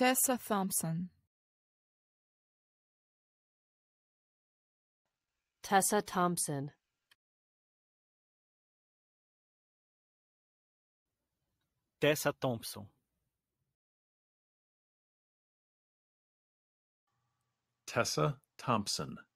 Tessa Thompson. Tessa Thompson. Tessa Thompson. Tessa Thompson.